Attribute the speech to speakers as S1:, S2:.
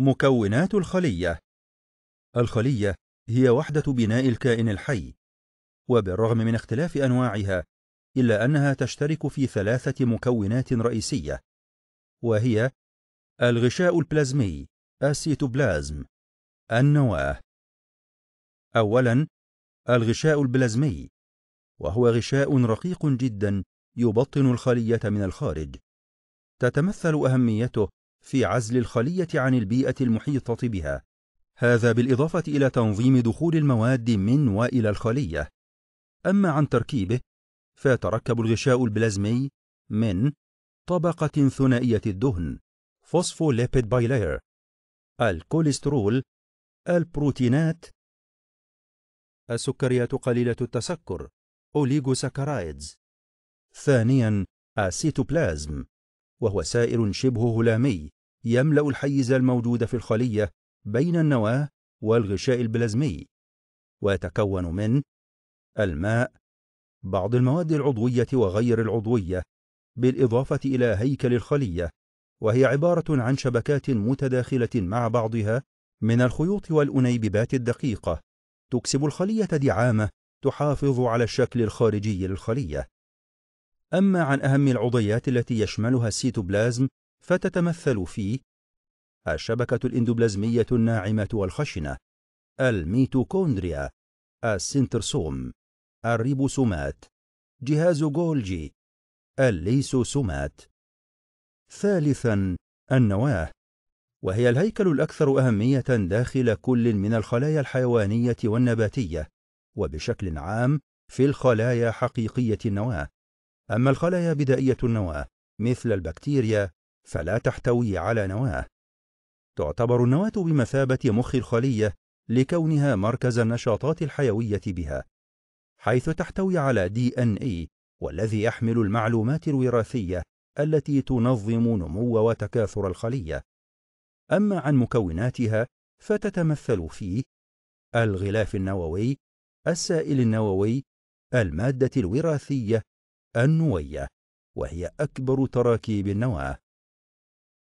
S1: مكونات الخلية الخلية هي وحدة بناء الكائن الحي وبالرغم من اختلاف أنواعها إلا أنها تشترك في ثلاثة مكونات رئيسية وهي الغشاء البلازمي السيتوبلازم النواة أولا الغشاء البلازمي وهو غشاء رقيق جدا يبطن الخلية من الخارج تتمثل أهميته في عزل الخلية عن البيئة المحيطة بها هذا بالإضافة إلى تنظيم دخول المواد من وإلى الخلية أما عن تركيبه فيتركب الغشاء البلازمي من طبقة ثنائية الدهن فوسفوليبيد بايلير الكوليسترول البروتينات السكريات قليلة التسكر أوليغوساكرايدز ثانياً السيتوبلازم وهو سائل شبه هلامي يملأ الحيز الموجود في الخلية بين النواة والغشاء البلازمي ويتكون من الماء بعض المواد العضوية وغير العضوية بالإضافة إلى هيكل الخلية وهي عبارة عن شبكات متداخلة مع بعضها من الخيوط والأنيببات الدقيقة تكسب الخلية دعامة تحافظ على الشكل الخارجي للخلية أما عن أهم العضيات التي يشملها السيتوبلازم فتتمثل في الشبكة الإندوبلازمية الناعمة والخشنة الميتوكوندريا السنترسوم الريبوسومات جهاز جولجي الليسوسومات ثالثا النواه وهي الهيكل الأكثر أهمية داخل كل من الخلايا الحيوانية والنباتية وبشكل عام في الخلايا حقيقية النواة أما الخلايا بدائية النواة مثل البكتيريا فلا تحتوي على نواة تعتبر النواة بمثابة مخ الخلية لكونها مركز النشاطات الحيوية بها حيث تحتوي على دي ان اي والذي يحمل المعلومات الوراثية التي تنظم نمو وتكاثر الخلية أما عن مكوناتها فتتمثل في الغلاف النووي السائل النووي المادة الوراثية النوية وهي أكبر تراكيب النواة